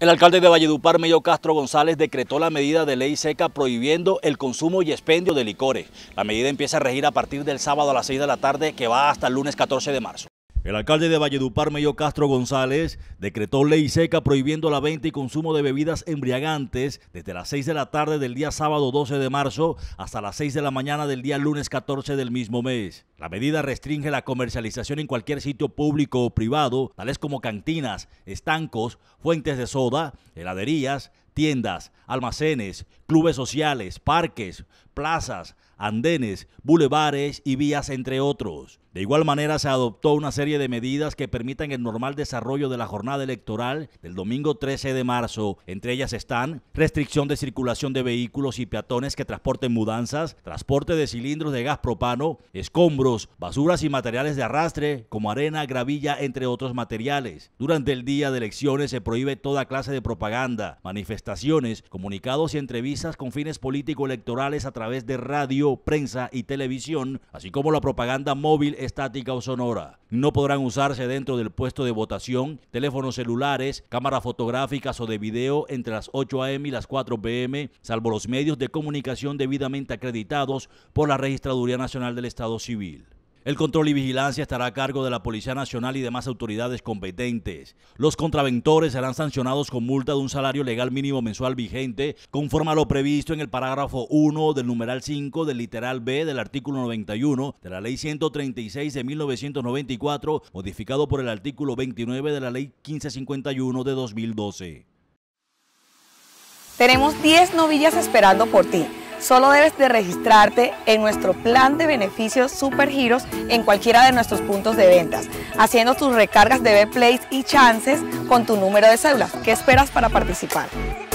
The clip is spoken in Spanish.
El alcalde de Valledupar, Mello Castro González, decretó la medida de ley seca prohibiendo el consumo y expendio de licores. La medida empieza a regir a partir del sábado a las 6 de la tarde que va hasta el lunes 14 de marzo. El alcalde de Valledupar, Mello Castro González, decretó ley seca prohibiendo la venta y consumo de bebidas embriagantes desde las 6 de la tarde del día sábado 12 de marzo hasta las 6 de la mañana del día lunes 14 del mismo mes. La medida restringe la comercialización en cualquier sitio público o privado, tales como cantinas, estancos, fuentes de soda, heladerías, tiendas, almacenes, clubes sociales, parques, plazas, andenes, bulevares y vías, entre otros. De igual manera, se adoptó una serie de medidas que permitan el normal desarrollo de la jornada electoral del domingo 13 de marzo. Entre ellas están restricción de circulación de vehículos y peatones que transporten mudanzas, transporte de cilindros de gas propano, escombros, basuras y materiales de arrastre, como arena, gravilla, entre otros materiales. Durante el día de elecciones se prohíbe toda clase de propaganda, manifestaciones, comunicados y entrevistas con fines político-electorales a través través de radio, prensa y televisión, así como la propaganda móvil, estática o sonora. No podrán usarse dentro del puesto de votación teléfonos celulares, cámaras fotográficas o de video entre las 8 a.m. y las 4 p.m., salvo los medios de comunicación debidamente acreditados por la Registraduría Nacional del Estado Civil. El control y vigilancia estará a cargo de la Policía Nacional y demás autoridades competentes. Los contraventores serán sancionados con multa de un salario legal mínimo mensual vigente, conforme a lo previsto en el parágrafo 1 del numeral 5 del literal B del artículo 91 de la Ley 136 de 1994, modificado por el artículo 29 de la Ley 1551 de 2012. Tenemos 10 novillas esperando por ti. Solo debes de registrarte en nuestro plan de beneficios Supergiros en cualquiera de nuestros puntos de ventas, haciendo tus recargas de b plays y Chances con tu número de cédula. ¿Qué esperas para participar?